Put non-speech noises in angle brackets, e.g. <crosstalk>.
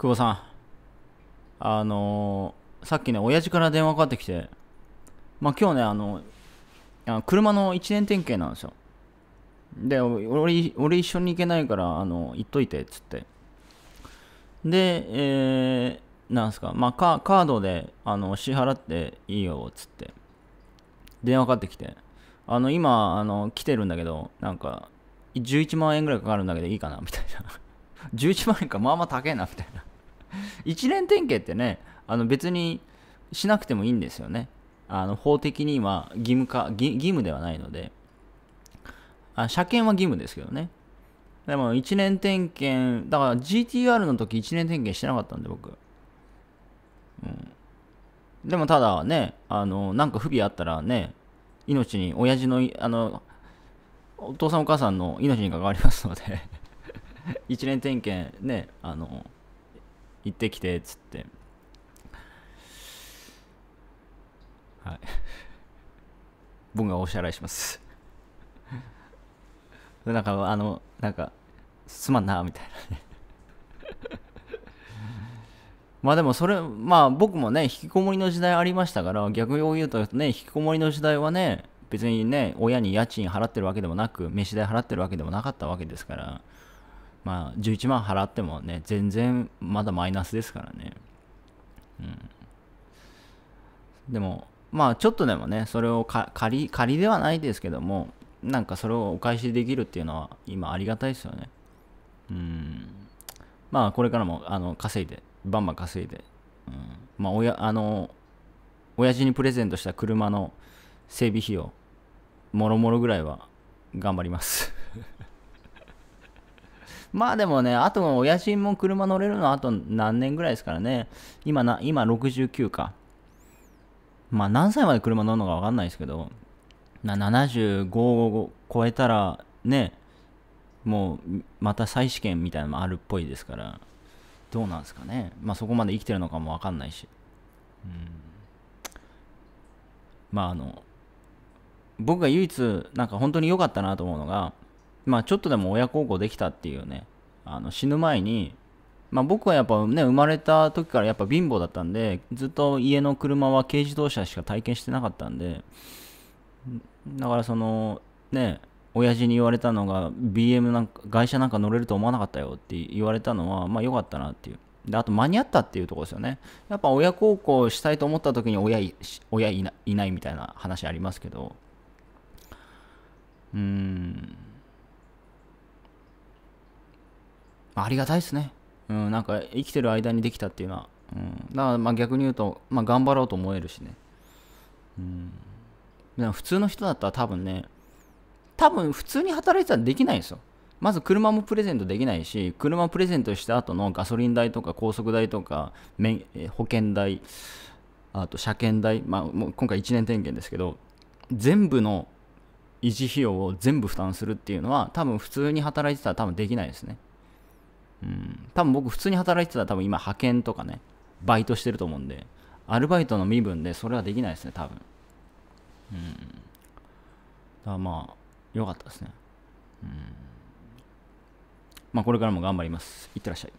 久保さん。あのー、さっきね、親父から電話かかってきて、まあ、今日ね、あの、あ車の1年点検なんですよ。で、俺、俺一緒に行けないから、あの、行っといて、っつって。で、えー、なんすか、まあ、カカードで、あの、支払っていいよ、っつって。電話かかってきて、あの、今、あの、来てるんだけど、なんか、11万円ぐらいかかるんだけどいいかな、みたいな。11万円か、まあまあ高えな、みたいな。一連点検ってね、あの別にしなくてもいいんですよね。あの法的には義務化義、義務ではないので。あ車検は義務ですけどね。でも一年点検、だから GTR の時一年点検してなかったんで僕。うん。でもただね、あの、なんか不備あったらね、命に、親父の、あの、お父さんお母さんの命に関わりますので <laughs> 一年点検ね、あの、行ってきてっつってはい僕がお支払いしますなんかあのなんかすまんなみたいなねまあでもそれまあ僕もね引きこもりの時代ありましたから逆を言うとね引きこもりの時代はね別にね親に家賃払ってるわけでもなく飯代払ってるわけでもなかったわけですからまあ、11万払ってもね、全然まだマイナスですからね。うん。でも、まあ、ちょっとでもね、それを仮、仮ではないですけども、なんかそれをお返しできるっていうのは、今ありがたいですよね。うん。まあ、これからも、あの、稼いで、バンバン稼いで、うん。まあ、親、あの、親父にプレゼントした車の整備費用、もろもろぐらいは頑張りますまあでもね、あと、親父も車乗れるのはあと何年ぐらいですからね。今な、今69か。まあ何歳まで車乗るのかわかんないですけど、な75を超えたら、ね、もうまた再試験みたいなのもあるっぽいですから、どうなんですかね。まあそこまで生きてるのかもわかんないし。うん、まああの、僕が唯一なんか本当に良かったなと思うのがまあちょっとでも親孝行できたっていうね、あの死ぬ前に、まあ僕はやっぱね、生まれた時からやっぱ貧乏だったんで、ずっと家の車は軽自動車しか体験してなかったんで、だからその、ね、親父に言われたのが BM なんか会社なんか乗れると思わなかったよって言われたのはまあ良かったなっていうであと間に合ったっていうとこですよねやっぱ親孝行したいと思った時に親い親いないみたいな話ありますけどうーんありがたいですね。うん、なんか生きてる間にできたっていうのは。うん、だからまあ逆に言うと、まあ、頑張ろうと思えるしね。うん、でも普通の人だったら多分ね、多分普通に働いてたらできないんですよ。まず車もプレゼントできないし、車プレゼントした後のガソリン代とか高速代とか保険代、あと車検代、まあ、もう今回1年点検ですけど、全部の維持費用を全部負担するっていうのは多分普通に働いてたら多分できないですね。うん、多分僕普通に働いてたら多分今派遣とかね、バイトしてると思うんで、アルバイトの身分でそれはできないですね、多分。うん。だまあ、良かったですね。うん。まあこれからも頑張ります。いってらっしゃい。